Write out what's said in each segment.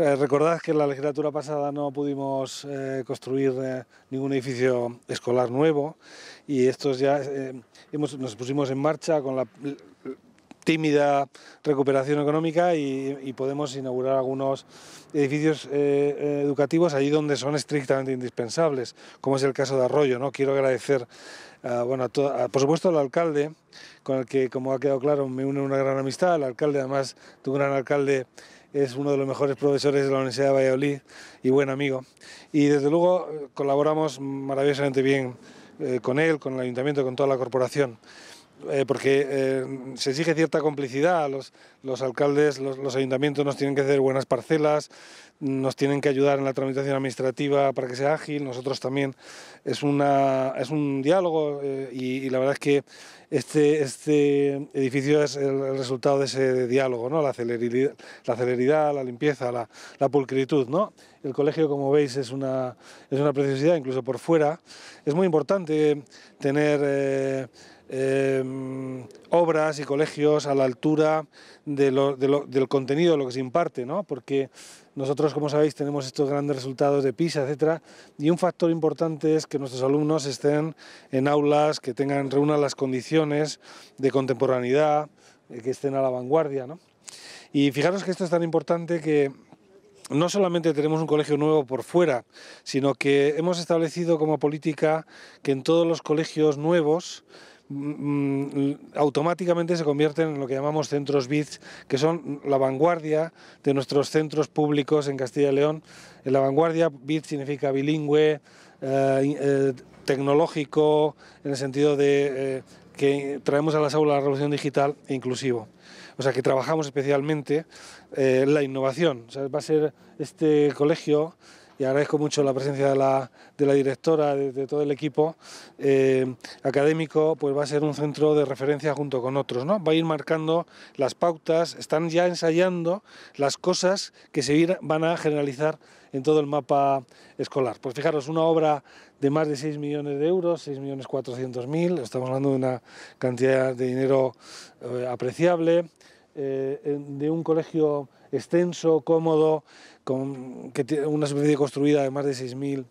Eh, recordad que en la legislatura pasada no pudimos eh, construir eh, ningún edificio escolar nuevo y estos ya nos pusimos en marcha con la tímida recuperación económica y, podemos inaugurar algunos edificios eh, eh, educativos allí donde son estrictamente indispensables, como es el caso de Arroyo. ¿no? Quiero agradecer, bueno, por supuesto, al alcalde, con el que, como ha quedado claro, me une una gran amistad. El alcalde, además, tu gran alcalde es uno de los mejores profesores de la Universidad de Valladolid y buen amigo. Y desde luego eh, colaboramos maravillosamente bien con él, con el ayuntamiento, con toda la corporación. Eh, porque eh, se exige cierta complicidad. Los, los alcaldes, los, ayuntamientos nos tienen que hacer buenas parcelas, nos tienen que ayudar en la tramitación administrativa para que sea ágil, nosotros también. Es, una, es un diálogo eh, y, la verdad es que este, este edificio es el, resultado de ese diálogo, ¿no? la, celeridad, la celeridad, la limpieza, la, pulcritud. ¿no? El colegio, como veis, es una, es una preciosidad, incluso por fuera. Es muy importante tener... Em, obras y colegios a la altura del contenido, lo que se imparte, ¿no? porque nosotros, como sabéis, tenemos estos grandes resultados de PISA, etc., y un factor importante es que nuestros alumnos estén en aulas que tengan, reúnan las condiciones de contemporaneidad, eh, que estén a la vanguardia. Y fijaros que esto es tan importante que no solamente tenemos un colegio nuevo por fuera, sino que hemos establecido como política que en todos los colegios nuevos Mm, mm, automáticamente se convierten en lo que llamamos centros BITS, que son la vanguardia de nuestros centros públicos en Castilla y León. En la vanguardia, BIT significa bilingüe, eh, eh, tecnológico, en el sentido de eh, que traemos a las aulas la revolución digital e inclusivo. O sea, que trabajamos especialmente la innovación. va a ser este colegio y agradezco mucho la presencia de la, directora, de, todo el equipo eh, académico, pues va a ser un centro de referencia junto con otros, ¿no? Va a ir marcando las pautas, están ya ensayando las cosas que se van a generalizar en todo el mapa escolar. Pues fijaros, una obra de más de 6 millones de euros, 6 millones mil, estamos hablando de una cantidad de dinero eh, apreciable, eh, de un colegio extenso, cómodo, con que tiene una superficie construida de más de 6.000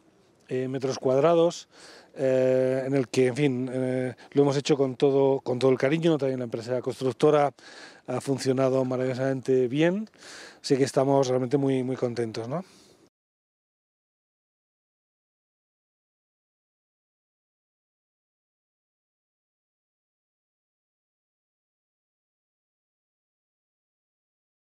eh, metros cuadrados, eh, en el que, en fin, eh, lo hemos hecho con todo, con todo el cariño. También la empresa constructora ha funcionado maravillosamente bien, así que estamos realmente muy, muy contentos. ¿no?